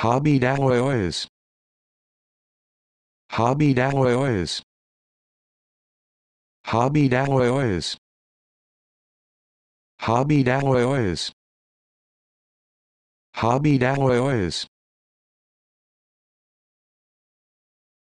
Hobby Daois. Hobby Daois. Hobby Daois. Hobby Daois. Hobby Daois.